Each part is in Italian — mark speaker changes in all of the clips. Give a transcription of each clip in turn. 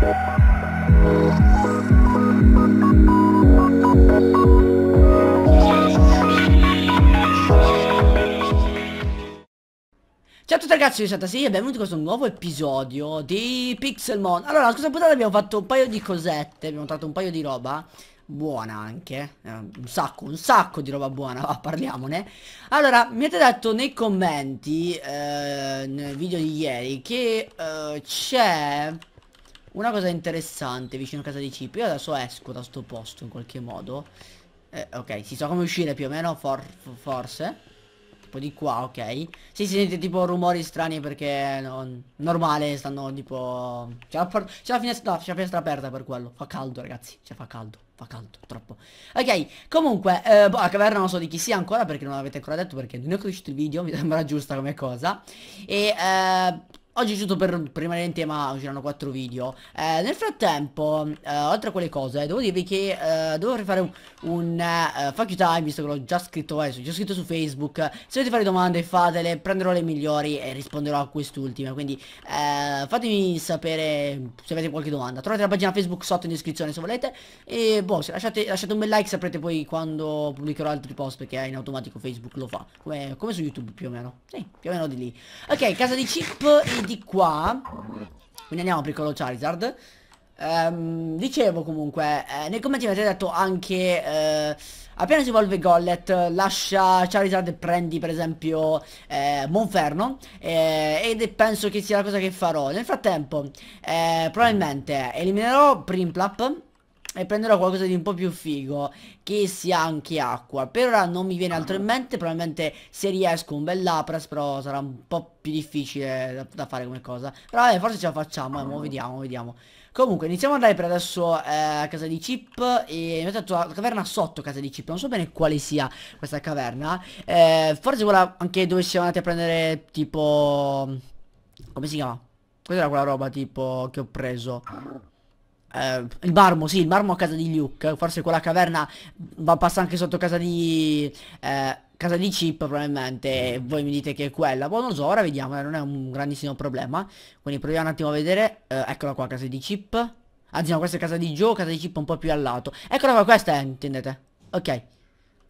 Speaker 1: Ciao a tutti ragazzi, io sono Tasi e benvenuti in questo nuovo episodio di Pixelmon Allora, la scorsa puntata abbiamo fatto un paio di cosette, abbiamo tratto un paio di roba Buona anche, eh, un sacco, un sacco di roba buona, va, parliamone Allora, mi avete detto nei commenti, eh, nel video di ieri, che eh, c'è una cosa interessante vicino a casa di Cipio, Io adesso esco da sto posto in qualche modo eh, Ok, si so come uscire più o meno for Forse Tipo di qua, ok si sente tipo rumori strani perché non... Normale, stanno tipo C'è la, la, finestra... no, la finestra aperta per quello Fa caldo ragazzi, cioè fa caldo Fa caldo, troppo Ok, comunque eh, boh, La caverna non so di chi sia ancora Perché non l'avete ancora detto Perché non è conosciuto il video Mi sembra giusta come cosa E eh, Oggi è giusto per, rimanere in tema usciranno quattro video eh, Nel frattempo eh, Oltre a quelle cose Devo dirvi che eh, Devo fare un, un uh, Fuck you time Visto che l'ho già scritto eh, Già scritto su Facebook Se volete fare domande fatele Prenderò le migliori E risponderò a quest'ultima Quindi eh, Fatemi sapere Se avete qualche domanda Trovate la pagina Facebook sotto in descrizione Se volete E boh se lasciate, lasciate un bel like Saprete poi quando pubblicherò altri post Perché in automatico Facebook lo fa Come, come su YouTube più o meno Sì più o meno di lì Ok casa di Chip di qua Quindi andiamo per quello Charizard ehm, Dicevo comunque eh, Nei commenti avete detto anche eh, Appena si evolve Gollet Lascia Charizard e prendi per esempio eh, Monferno eh, Ed penso che sia la cosa che farò Nel frattempo eh, Probabilmente eliminerò Primplap e prenderò qualcosa di un po' più figo che sia anche acqua per ora non mi viene altro in ah. mente probabilmente se riesco un bel lapras però sarà un po' più difficile da, da fare come cosa però vabbè forse ce la facciamo eh, mo ah. vediamo vediamo comunque iniziamo ad andare per adesso eh, a casa di Chip e ho la caverna sotto casa di Chip non so bene quale sia questa caverna eh, forse quella anche dove siamo andati a prendere tipo come si chiama questa era quella roba tipo che ho preso ah eh, il marmo, sì, il marmo a casa di Luke. Forse quella caverna va passa anche sotto casa di... Eh, casa di Chip probabilmente. E mm. voi mi dite che è quella. Boh, so, ora vediamo, eh, non è un grandissimo problema. Quindi proviamo un attimo a vedere. Eh, eccola qua, casa di Chip. Anzi ah, no, questa è casa di Joe, casa di Chip un po' più al lato. Eccola qua, questa è, eh, intendete? Ok.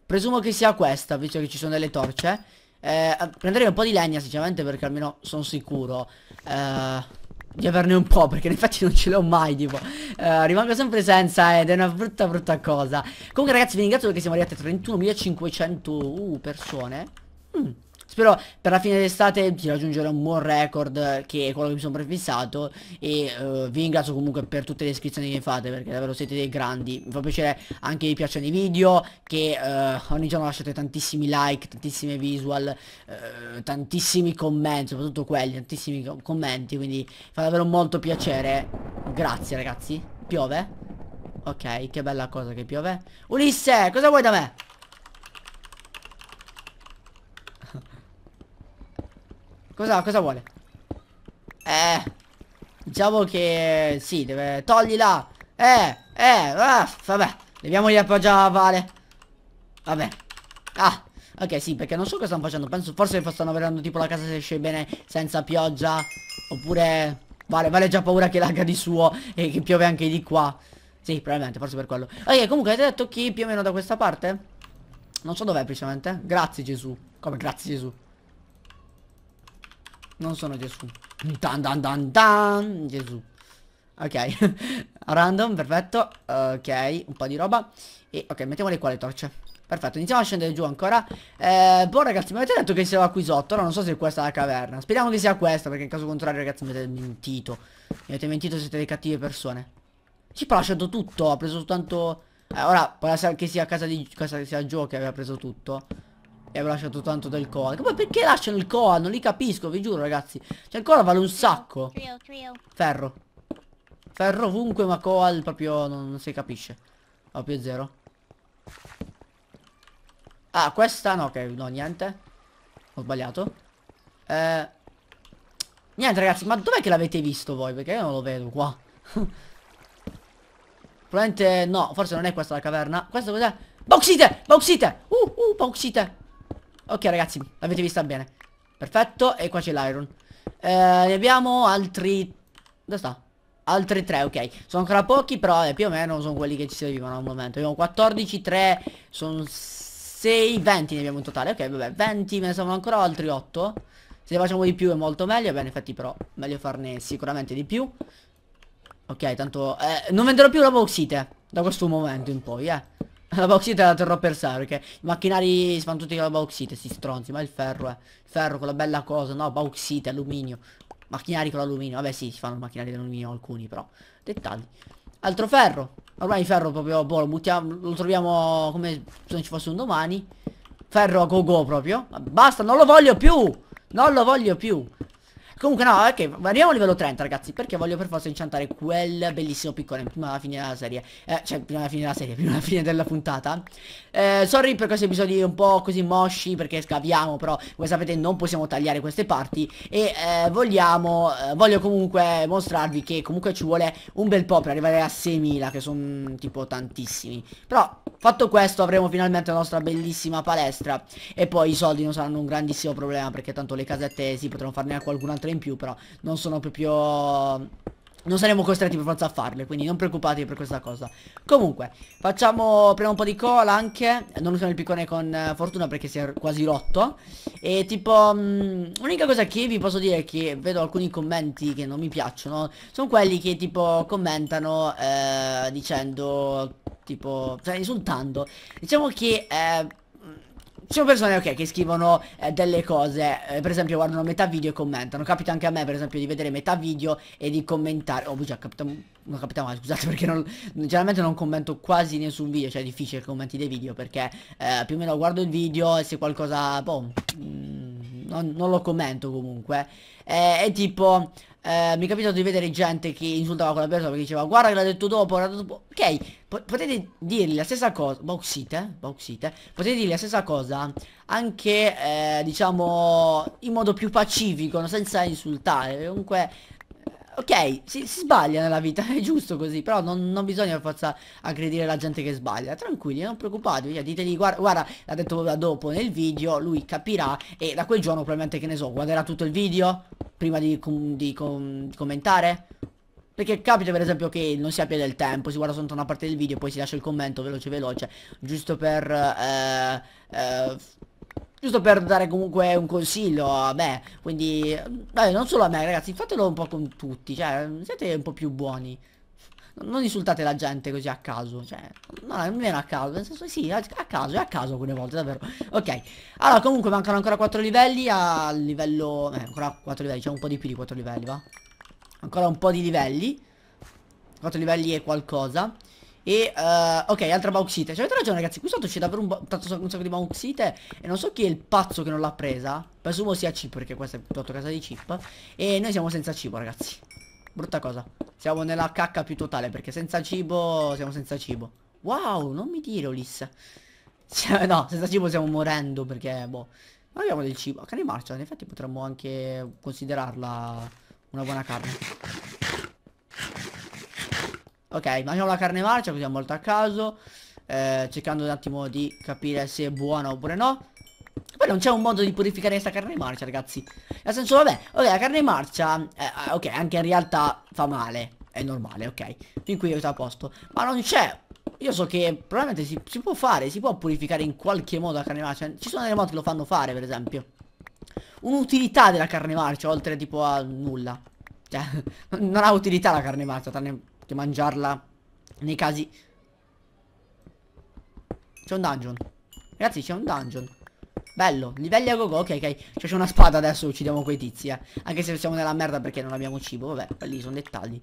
Speaker 1: Presumo che sia questa, visto che ci sono delle torce. Eh, prenderei un po' di legna, sinceramente, perché almeno sono sicuro. Eh di averne un po' perché in effetti non ce l'ho mai tipo eh, rimango sempre senza ed è una brutta brutta cosa comunque ragazzi vi ringrazio perché siamo arrivati a 31.500 uh, persone mm. Spero per la fine d'estate di raggiungere un buon record eh, che è quello che mi sono prefissato e uh, vi ringrazio comunque per tutte le iscrizioni che fate perché davvero siete dei grandi. Mi fa piacere anche vi piacciono i video, che uh, ogni giorno lasciate tantissimi like, tantissime visual, uh, tantissimi commenti, soprattutto quelli, tantissimi commenti, quindi fa davvero molto piacere. Grazie ragazzi. Piove? Ok, che bella cosa che piove. Ulisse, cosa vuoi da me? Cosa, cosa vuole? Eh. Diciamo che... Sì, deve... Toglila! Eh, eh, ah, vabbè. gli appoggia vale. Vabbè. Ah, ok, sì, perché non so cosa stanno facendo. Penso forse stanno vedendo tipo la casa se esce bene senza pioggia. Oppure... Vale, vale già paura che lagga di suo e che piove anche di qua. Sì, probabilmente, forse per quello. Ok, comunque avete detto chi più o meno da questa parte? Non so dov'è precisamente. Grazie Gesù. Come grazie Gesù? Non sono Gesù. Dan dan dan dan. Gesù. Ok. Random, perfetto. Ok, un po' di roba. E ok, mettiamole qua le torce. Perfetto, iniziamo a scendere giù ancora. Eh, boh ragazzi, mi avete detto che siamo qui sotto. Ora non so se questa è la caverna. Speriamo che sia questa, perché in caso contrario, ragazzi, mi avete mentito. Mi avete mentito, siete delle cattive persone. Tipo ha lasciato tutto, ha preso soltanto... Eh, ora, può essere che sia a casa di... Casa che sia Joe che aveva preso tutto. E avevo lasciato tanto del Koala. Ma perché lasciano il Koala? Non li capisco, vi giuro ragazzi. Cioè il Koala vale un sacco. Ferro. Ferro ovunque ma Koal proprio non, non, si capisce. Ho più zero. Ah, questa no, ok, no, niente. Ho sbagliato. Eh, niente ragazzi, ma dov'è che l'avete visto voi? Perché io non lo vedo qua. Probabilmente no, forse non è questa la caverna. Questa cos'è? Bauxite! Bauxite! Uh, uh, bauxite! Ok ragazzi, l'avete vista bene Perfetto, e qua c'è l'iron eh, Ne abbiamo altri... Dove sta? Altri tre, ok Sono ancora pochi, però eh, più o meno sono quelli che ci servivano al momento Abbiamo 14, 3, sono 6, 20 ne abbiamo in totale Ok, vabbè, 20, me ne sono ancora altri 8 Se ne facciamo di più è molto meglio Beh, in effetti però, meglio farne sicuramente di più Ok, tanto... Eh, non venderò più la bauxite Da questo momento in poi, eh la bauxite la terrò per serio, che i macchinari si fanno tutti con la bauxite, si stronzi, ma il ferro è. Il ferro, la bella cosa, no, bauxite, alluminio. Macchinari con l'alluminio, vabbè sì, si fanno macchinari con l'alluminio alcuni però. Dettagli. Altro ferro. Ormai il ferro proprio, boh, lo buttiamo, lo troviamo come se non ci fosse un domani. Ferro a go go proprio. Basta, non lo voglio più! Non lo voglio più! Comunque no, ok, arriviamo a livello 30 ragazzi Perché voglio per forza incantare quel bellissimo piccone Prima della fine della serie eh, Cioè prima della fine della serie, prima della fine della puntata eh, Sorry per questi episodi un po' così mosci Perché scaviamo però Come sapete non possiamo tagliare queste parti E eh, vogliamo, eh, voglio comunque mostrarvi che comunque ci vuole un bel po' Per arrivare a 6.000 che sono tipo tantissimi Però fatto questo avremo finalmente la nostra bellissima palestra E poi i soldi non saranno un grandissimo problema Perché tanto le casette si potranno farne a qualcun altro in più però non sono proprio... Non saremo costretti per forza a farle, quindi non preoccupatevi per questa cosa. Comunque, facciamo, prendiamo un po' di cola anche. Non usiamo il piccone con eh, fortuna perché si è quasi rotto. E tipo, l'unica mm, cosa che vi posso dire è che vedo alcuni commenti che non mi piacciono. Sono quelli che tipo commentano eh, dicendo, tipo, cioè insultando. Diciamo che... Eh, ci sono persone, ok, che scrivono eh, delle cose, eh, per esempio guardano metà video e commentano. Capita anche a me, per esempio, di vedere metà video e di commentare. Oh, già, capita, non capita mai, scusate, perché non, generalmente non commento quasi nessun video, cioè è difficile che commenti dei video, perché eh, più o meno guardo il video e se qualcosa, boh, mh, mm, non, non, lo commento comunque. Eh, è tipo eh, mi è capitato di vedere gente che insultava quella persona perché diceva guarda che l'ha detto dopo, l'ha detto dopo. Ok, po potete dirgli la stessa cosa, bauxite, eh, bauxite, potete dirgli la stessa cosa anche eh, diciamo in modo più pacifico, senza insultare. Comunque ok, si, si, sbaglia nella vita, è giusto così, però non, non bisogna per forza aggredire la gente che sbaglia, tranquilli, non preoccupatevi, ditegli, guarda, guarda l'ha detto da dopo nel video, lui capirà e da quel giorno probabilmente, che ne so, guarderà tutto il video prima di, com di com commentare, perché capita per esempio che non si abbia del tempo, si guarda soltanto una parte del video poi si lascia il commento veloce veloce, giusto per eh, eh, Giusto per dare comunque un consiglio a me Quindi Vabbè non solo a me ragazzi Fatelo un po' con tutti Cioè siete un po' più buoni non insultate la gente così a caso Cioè No nemmeno a caso Nel senso sì a, caso È a caso alcune volte davvero Ok Allora comunque mancano ancora 4 livelli Al livello Eh ancora 4 livelli C'è un po' di più di 4 livelli va Ancora un po' di livelli 4 livelli e qualcosa e, uh, ok, altra bauxite Cioè avete ragione ragazzi, qui sotto c'è davvero un, un, sacco di bauxite E non so chi è il pazzo che non l'ha presa Presumo sia Chip, perché questa è piuttosto casa di Chip E noi siamo senza cibo ragazzi Brutta cosa Siamo nella cacca più totale, perché senza cibo Siamo senza cibo Wow, non mi dire Uliss cioè, No, senza cibo stiamo morendo, perché, boh Non abbiamo del cibo, carne marcia, in effetti potremmo anche considerarla una buona carne Ok, mangiamo la carne marcia così è molto a caso eh, Cercando un attimo di capire se è buona oppure no poi non c'è un modo di purificare questa carne marcia ragazzi Nel senso vabbè Ok la carne marcia eh, Ok anche in realtà fa male È normale ok Fin qui è a posto Ma non c'è Io so che probabilmente si, si, può fare Si può purificare in qualche modo la carne marcia Ci sono delle mod che lo fanno fare per esempio Un'utilità della carne marcia Oltre tipo a nulla Cioè non ha utilità la carne marcia Tranne Potete mangiarla nei casi... C'è un dungeon. Ragazzi, c'è un dungeon. Bello, livelli a go go ok, ok. Cioè c'è una spada adesso, uccidiamo quei tizi, eh. Anche se siamo nella merda perché non abbiamo cibo, vabbè, quelli sono dettagli.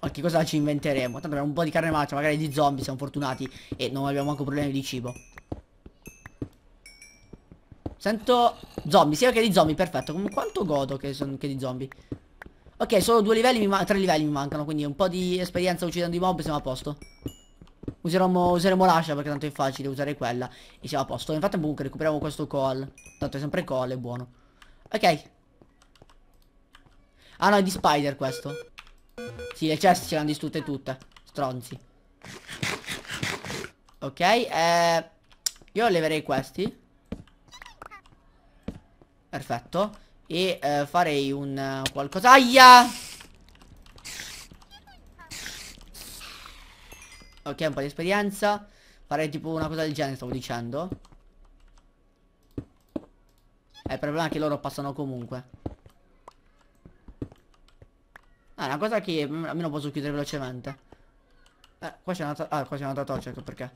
Speaker 1: Ma cosa ci inventeremo? Tanto abbiamo un po' di carne marcia, magari di zombie, siamo fortunati. E non abbiamo anche problemi di cibo. Sento zombie, sì, che di zombie, perfetto. Quanto godo che, sono che di zombie. Ok, solo due livelli, mi tre livelli mi mancano, quindi un po' di esperienza uccidendo i mob siamo a posto. Useremo, useremo l'ascia perché tanto è facile usare quella e siamo a posto. Infatti comunque recuperiamo questo call. Tanto è sempre call, è buono. Ok. Ah no, è di spider questo. Sì, le chest ce le l'hanno distrutte tutte. Stronzi. Ok, eh, io leverei questi. Perfetto. E eh, farei un uh, qualcosa Aia Ok un po' di esperienza Farei tipo una cosa del genere stavo dicendo eh, Il problema è che loro passano comunque Ah è una cosa che almeno posso chiudere velocemente eh, qua c'è un'altra ah, qua c'è un'altra torcia ecco perché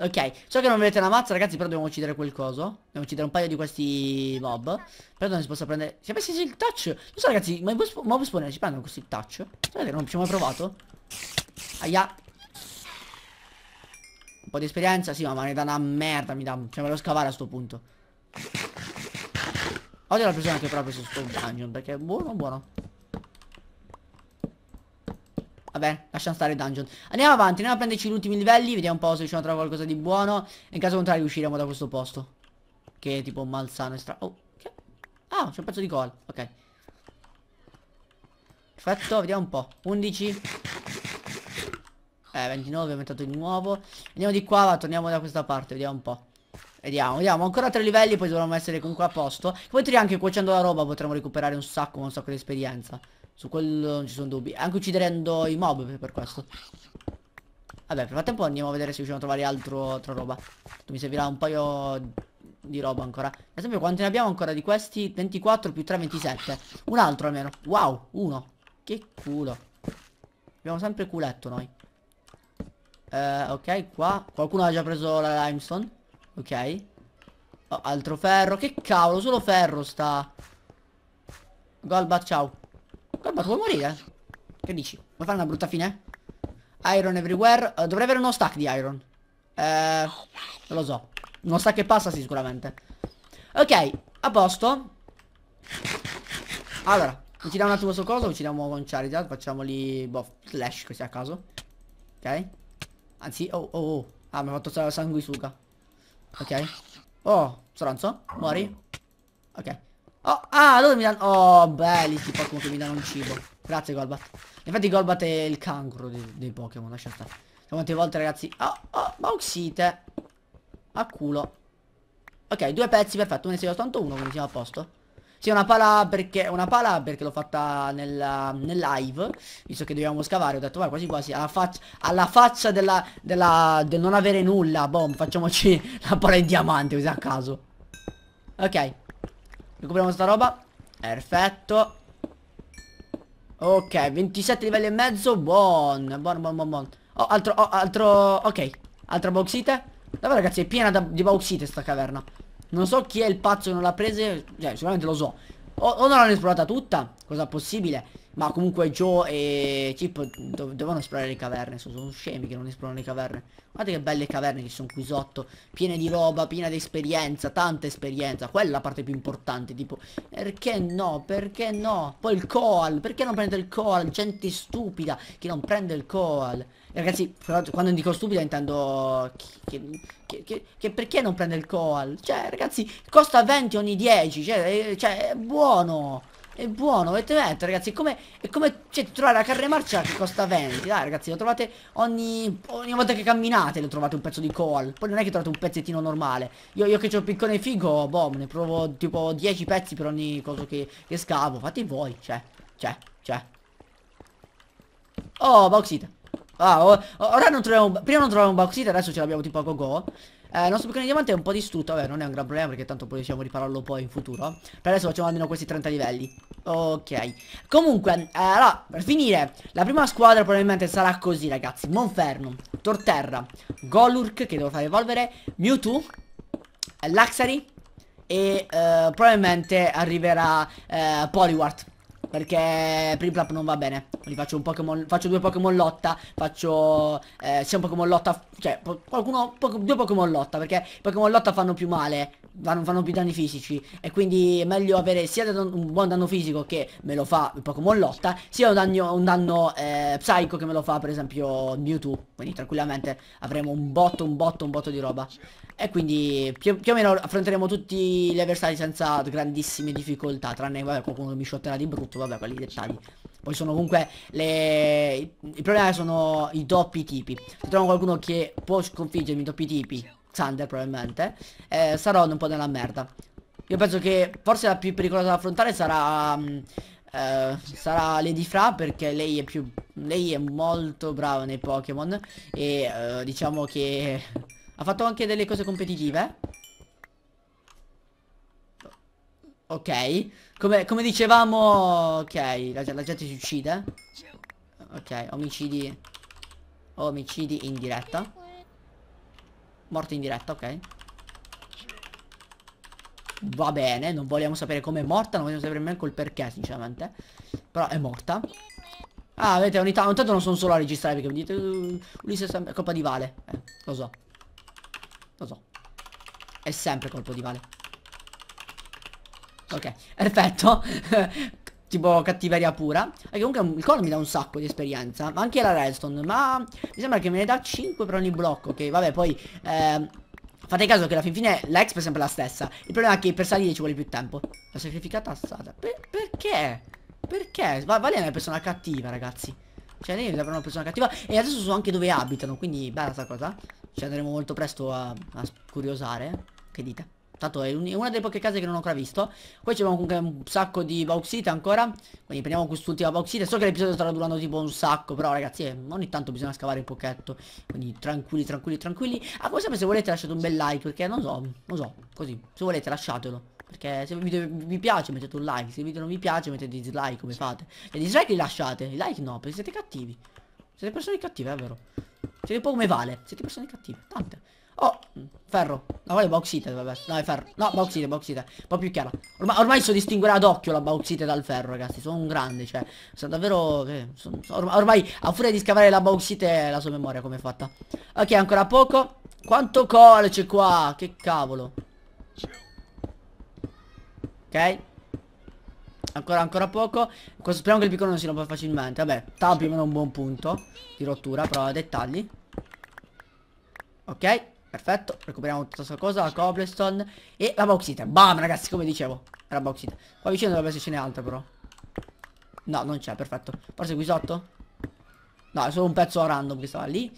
Speaker 1: Ok, so che non vedete la mazza ragazzi, però dobbiamo uccidere quel coso. Dobbiamo uccidere un paio di questi mob. Però non si possa prendere... Se avessi il touch... Non so ragazzi, ma i mob spawner si prendono così il touch? Sapete che non ci ho mai provato? Aia. Un po' di esperienza, sì, ma me ne dà una merda, mi dà... Cioè me lo scavare a sto punto. Odio la persona che proprio su sto dungeon, perché è buono, buono. Vabbè, lasciamo stare il dungeon. Andiamo avanti, andiamo a prenderci gli ultimi livelli, vediamo un po' se riusciamo a trovare qualcosa di buono. In caso contrario usciremo da questo posto. Che è tipo malsano e stra... Oh, che... Ah, c'è un pezzo di cola, ok. Perfetto, vediamo un po'. 11. Eh, 29, abbiamo aumentato di nuovo. Andiamo di qua, va, torniamo da questa parte, vediamo un po'. Vediamo, vediamo, ancora tre livelli poi dovremmo essere comunque a posto Poi anche cuocendo la roba potremmo recuperare un sacco, un sacco di esperienza su quello non ci sono dubbi. Anche ucciderendo i mob per questo. Vabbè, per frattempo andiamo a vedere se riusciamo a trovare altro, altra roba. Mi servirà un paio di roba ancora. Ad esempio, quanti ne abbiamo ancora di questi? 24 più 3, 27. Un altro almeno. Wow, uno. Che culo. Abbiamo sempre culetto noi. Eh, ok, qua. Qualcuno ha già preso la limestone. Ok. Oh, altro ferro. Che cavolo, solo ferro sta. Golbat, ciao tu vuoi morire. Che dici? Vuoi fare una brutta fine? Iron everywhere. Uh, dovrei avere uno stack di iron. Eh, non lo so. Uno stack che passa sì sicuramente. Ok, a posto. Allora, uccidiamo un attimo su cosa, uccidiamo con Charizard, facciamoli, boh, slash così a caso. Ok? Anzi, oh, oh, oh. Ah, mi ha fatto sanguisuga. Ok. Oh, stronzo, muori. Ok. Oh, ah, dove mi danno... Oh, belli sti Pokémon che mi danno un cibo. Grazie, Golbat. Infatti Golbat è il cancro dei, dei Pokémon, lascia stare. Quante cioè, volte, ragazzi... Oh, oh, bauxite. A culo. Ok, due pezzi, perfetto. Ne sei soltanto uno, quindi siamo a posto. Sì, una pala perché, una pala perché l'ho fatta nel, nel, live, visto che dovevamo scavare, ho detto, guarda, quasi quasi, alla faccia, alla faccia della, della, del non avere nulla, boom, facciamoci la pala in diamante, così a caso. Ok, Recuperiamo sta roba Perfetto Ok 27 livelli e mezzo Buon Buon buon buon buon Oh altro oh, altro Ok Altra bauxite Davvero ragazzi è piena da, di bauxite sta caverna Non so chi è il pazzo che non l'ha presa Cioè sicuramente lo so o, o non l'hanno esplorata tutta Cosa possibile ma comunque Joe e Chip dov dovevano esplorare le caverne sono, sono, scemi che non esplorano le caverne Guardate che belle caverne che sono qui sotto Piene di roba, piena di esperienza, tanta esperienza Quella è la parte più importante Tipo, perché no, perché no Poi il Coal, perché non prende il Coal Gente stupida che non prende il Coal e Ragazzi, quando dico stupida intendo che, che, che, che, perché non prende il Coal Cioè ragazzi, costa 20 ogni 10 Cioè, eh, cioè è buono è buono, avete detto eh, ragazzi, è come, è come cioè, trovare la carne marcia che costa 20. Dai ragazzi, lo trovate ogni, ogni volta che camminate, lo trovate un pezzo di col. Poi non è che trovate un pezzettino normale. Io, io che ho il piccone figo, boh, ne provo tipo 10 pezzi per ogni cosa che, che scavo. Fate voi, c'è, cioè, c'è, cioè, c'è. Cioè. Oh, bauxite. Ah, ora non troviamo... Prima non troviamo bauxite, adesso ce l'abbiamo tipo a go go. Eh, il nostro piccone di diamante è un po' distrutto, vabbè non è un gran problema perché tanto possiamo ripararlo poi in futuro Per adesso facciamo almeno questi 30 livelli Ok Comunque, eh, allora, per finire La prima squadra probabilmente sarà così ragazzi Monferno, Torterra, Golurk che devo far evolvere Mewtwo Laxari e eh, probabilmente arriverà eh, Poliwart perché Priplap non va bene Quindi faccio un Pokémon Faccio due Pokémon lotta Faccio eh, C'è un Pokémon lotta Cioè po qualcuno po Due Pokémon lotta Perché i Pokémon lotta fanno più male fanno, fanno, più danni fisici E quindi è meglio avere sia un buon danno fisico Che me lo fa il Pokémon lotta Sia un danno, un danno eh, psycho Che me lo fa per esempio Mewtwo Quindi tranquillamente avremo un botto Un botto un botto di roba e quindi più, più o meno affronteremo tutti gli avversari senza grandissime difficoltà Tranne vabbè, qualcuno che mi shotterà di brutto, vabbè quelli dettagli poi sono comunque le... Il problema sono i doppi tipi Se trovo qualcuno che può sconfiggermi i doppi tipi Xander probabilmente eh, Sarò un po' nella merda Io penso che forse la più pericolosa da affrontare sarà mh, mm, eh, Sarà Lady Fra perché lei è più Lei è molto brava nei Pokémon E eh, diciamo che ha fatto anche delle cose competitive. Ok. Come, come dicevamo... Ok, la, la, gente si uccide. Ok, omicidi... Omicidi in diretta. Morte in diretta, ok. Va bene, non vogliamo sapere come è morta, non vogliamo sapere neanche il perché, sinceramente. Però è morta. Ah, vedete, ogni tanto, non sono solo a registrare perché mi dite... Uh, Ulisse è sempre colpa di Vale. Eh, lo so. Lo so. È sempre colpo di vale. Ok, perfetto. tipo cattiveria pura. E comunque il cono mi dà un sacco di esperienza. Ma anche la redstone. Ma mi sembra che me ne dà 5 per ogni blocco. Ok, vabbè, poi... Eh, fate caso che alla fin fine l'exp è sempre la stessa. Il problema è che per salire ci vuole più tempo. La sacrificata assata. Per perché? Perché? Va Valeria è una persona cattiva, ragazzi. Cioè, lei è una persona cattiva. E adesso so anche dove abitano, quindi bella sta cosa ci andremo molto presto a, a curiosare. Che dite? Tanto è, una delle poche case che non ho ancora visto. Poi c'è comunque un sacco di bauxite ancora. Quindi prendiamo quest'ultima bauxite. So che l'episodio starà durando tipo un sacco. Però ragazzi, eh, ogni tanto bisogna scavare un pochetto. Quindi tranquilli, tranquilli, tranquilli. Ah, come sempre se volete lasciate un bel like. Perché non so, non so, così. Se volete lasciatelo. Perché se il video vi piace mettete un like. Se il video non vi piace mettete dislike come fate. E dislike li lasciate. I like no, perché siete cattivi. Siete persone cattive, è vero. Siete un po' come Vale. Siete persone cattive. Tante. Oh, ferro. No, vale bauxite, vabbè. Dai, ferro. No, bauxite, bauxite. Un po' più chiara. Ormai, ormai so distinguere ad occhio la bauxite dal ferro, ragazzi. Sono un grande, cioè. Sono davvero... Eh, sono, ormai, a furia di scavare la bauxite, la sua memoria come è fatta. Ok, ancora poco. Quanto col c'è qua? Che cavolo. Ok. Ancora, ancora poco Questo, Speriamo che il piccolo non si rompa facilmente Vabbè, stava più o meno un buon punto Di rottura, però a dettagli Ok, perfetto Recuperiamo tutta questa cosa, la cobblestone E la bauxite, bam ragazzi, come dicevo Era bauxite Qua vicino dovrebbe essercene altre però No, non c'è, perfetto Forse qui sotto? No, è solo un pezzo random che stava lì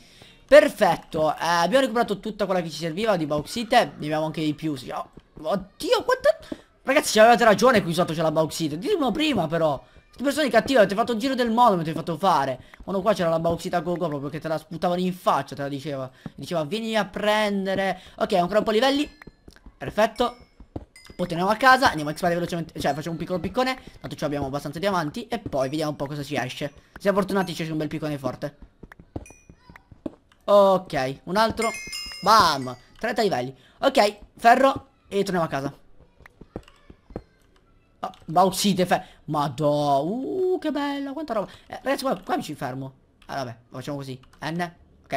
Speaker 1: Perfetto, eh, abbiamo recuperato tutta quella che ci serviva di bauxite Ne abbiamo anche di più oh, Oddio, quanto... Ragazzi, avevate ragione qui sotto c'è la bauxite. Dillo prima però. Queste persone cattive, avete fatto il giro del mondo, mi avete fatto fare. Quando qua c'era la bauxita a go proprio perché te la sputavano in faccia, te la diceva. Diceva vieni a prendere. Ok, ancora un po' livelli. Perfetto. Poi torniamo a casa, andiamo a expare velocemente, cioè facciamo un piccolo piccone, tanto ci abbiamo abbastanza diamanti e poi vediamo un po' cosa ci esce. Siamo fortunati ci esce un bel piccone forte. Ok, un altro. Bam! 30 livelli. Ok, ferro e torniamo a casa. Oh, ma uscite, fe... Madò, uh, che bella, quanta roba. Eh, ragazzi, qua, qua mi ci fermo. Ah, vabbè, facciamo così. N, ok?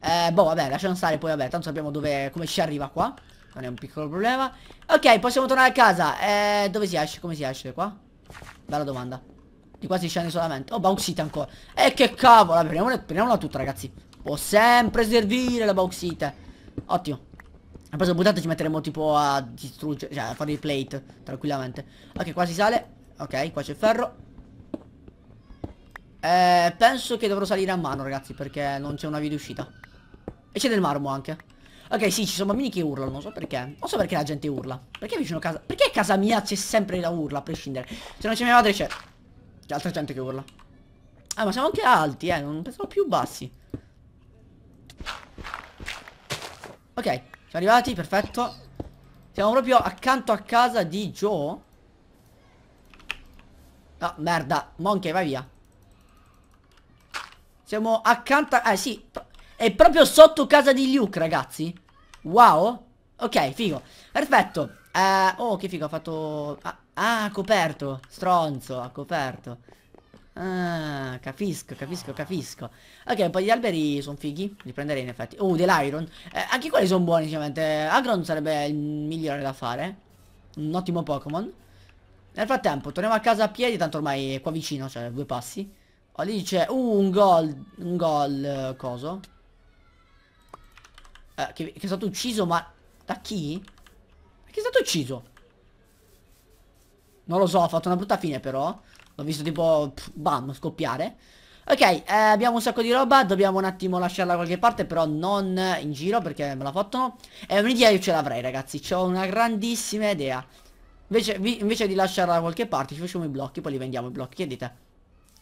Speaker 1: Eh, boh, vabbè, lasciamo stare, poi vabbè, tanto sappiamo dove, come ci arriva qua. Non è un piccolo problema. Ok, possiamo tornare a casa. Eh, dove si esce? Come si esce qua? Bella domanda. Di qua si scende solamente. Oh, bauxite ancora. E eh, che cavolo, prendiamola, prendiamola tutta, ragazzi. Può sempre servire la bauxite. Ottimo. La prossima puntata ci metteremo tipo a distruggere, cioè a fare il plate, tranquillamente. Ok, qua si sale. Ok, qua c'è il ferro. Eh, penso che dovrò salire a mano, ragazzi, perché non c'è una via di uscita. E c'è del marmo anche. Ok, sì, ci sono bambini che urlano, non so perché. Non so perché la gente urla. Perché vicino a casa... Perché a casa mia c'è sempre la urla, a prescindere. Se non c'è mia madre c'è... C'è altra gente che urla. Ah, ma siamo anche alti, eh. Non pensavo più bassi. Ok. Siamo arrivati, perfetto. Siamo proprio accanto a casa di Joe. No, merda. Monkey, vai via. Siamo accanto a... Eh, sì. È proprio sotto casa di Luke, ragazzi. Wow. Ok, figo. Perfetto. Eh, oh, che figo, ha fatto... Ah, ah, ha coperto. Stronzo, ha coperto. Ah, capisco, capisco, capisco. Ok, un po' di alberi sono fighi. Li prenderei in effetti. Oh, dell'iron. Eh, anche quelli sono buoni, sicuramente. Agron sarebbe il migliore da fare. Un ottimo Pokémon. Nel frattempo, torniamo a casa a piedi, tanto ormai è qua vicino, cioè due passi. Oh, lì c'è uh, un gol, un gol, uh, coso. Uh, che, che è stato ucciso, ma da chi? Che è stato ucciso? Non lo so, ha fatto una brutta fine però. L'ho visto tipo, pff, bam, scoppiare. Ok, eh, abbiamo un sacco di roba, dobbiamo un attimo lasciarla da qualche parte, però non in giro perché me la fottono. È un'idea io ce l'avrei ragazzi, C'ho una grandissima idea. Invece, vi, invece, di lasciarla da qualche parte ci facciamo i blocchi, poi li vendiamo i blocchi, Chiedete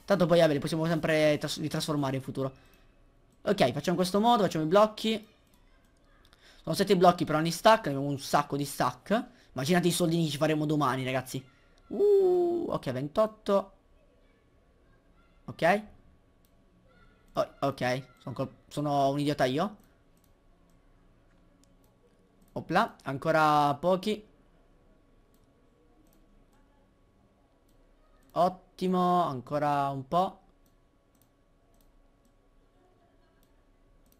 Speaker 1: Tanto poi vabbè, li possiamo sempre tras li trasformare in futuro. Ok, facciamo in questo modo, facciamo i blocchi. Sono 7 blocchi per ogni stack, abbiamo un sacco di stack. Immaginate i soldini che ci faremo domani ragazzi. Uh, ok, 28. Ok. Oh, ok, sono, sono un idiota io. Opla, ancora pochi. Ottimo, ancora un po'.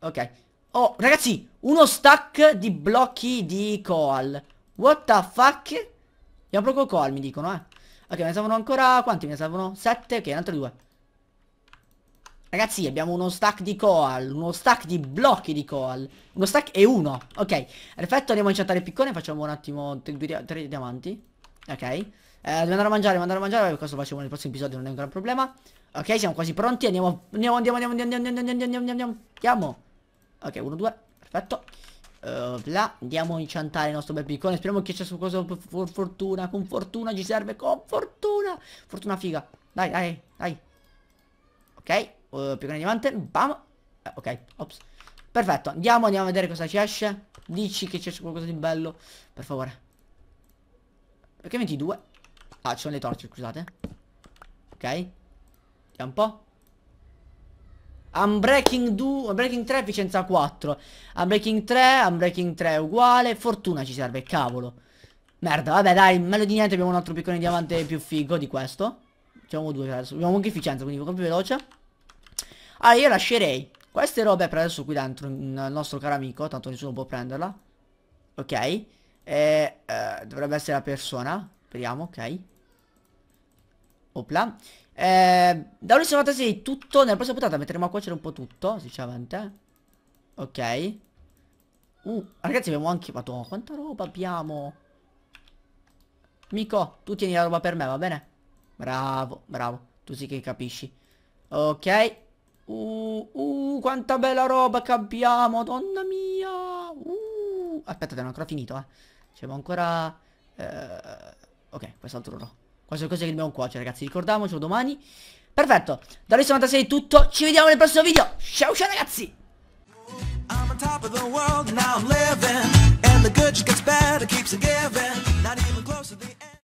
Speaker 1: Ok. Oh, ragazzi, uno stack di blocchi di coal. What the fuck? proprio col, mi dicono, eh. Ok, ne servono ancora... Quanti ne servono? 7? Ok, altri due. Ragazzi, abbiamo uno stack di coal, uno stack di blocchi di coal. Uno stack e uno. Ok, perfetto, andiamo a incettare il piccone, facciamo un attimo tre, due, tre diamanti. Ok. Eh, devo andare a mangiare, devo andare a mangiare, questo lo facciamo nel prossimo episodio, non è un gran problema. Ok, siamo quasi pronti, andiamo, andiamo, andiamo, andiamo, andiamo, andiamo, andiamo, andiamo, andiamo. Ok, uno, due, perfetto. Uh, là, andiamo a incantare il nostro bel piccone Speriamo che c'è su cosa for fortuna Con fortuna ci serve, con fortuna Fortuna figa, dai, dai, dai Ok, uh, piccone diamante Bam, eh, ok, ops Perfetto, andiamo, andiamo a vedere cosa ci esce Dici che c'è qualcosa di bello Per favore Perché 22? Ah, ci sono le torce, scusate Ok Vediamo un po' Unbreaking 2, Unbreaking 3 efficienza 4 Unbreaking 3, Unbreaking 3 uguale Fortuna ci serve, cavolo Merda, vabbè dai, meglio di niente abbiamo un altro piccone di diamante più figo di questo Facciamo due adesso, abbiamo anche efficienza quindi proprio veloce Allora ah, io lascerei queste robe per adesso qui dentro Il mm, nostro caro amico, tanto nessuno può prenderla Ok E eh, eh, dovrebbe essere la persona Speriamo, ok Opla eh, da 1,96 tutto, nella prossima puntata metteremo a cuocere un po' tutto, sinceramente. Ok. Uh, ragazzi abbiamo anche... Madonna, quanta roba abbiamo. Mico, tu tieni la roba per me, va bene? Bravo, bravo. Tu sì che capisci. Ok. Uh, uh, quanta bella roba che abbiamo, Madonna mia. Uh. Aspettate, non ho ancora finito, eh. C'è ancora... Eh, ok, quest'altro no. Queste sono cose che dobbiamo cuocere ragazzi Ricordiamocelo domani Perfetto Da 96 è tutto Ci vediamo nel prossimo video Ciao ciao ragazzi I'm on top of the world, now I'm living And the good just gets better, keeps on giving Not even close to the end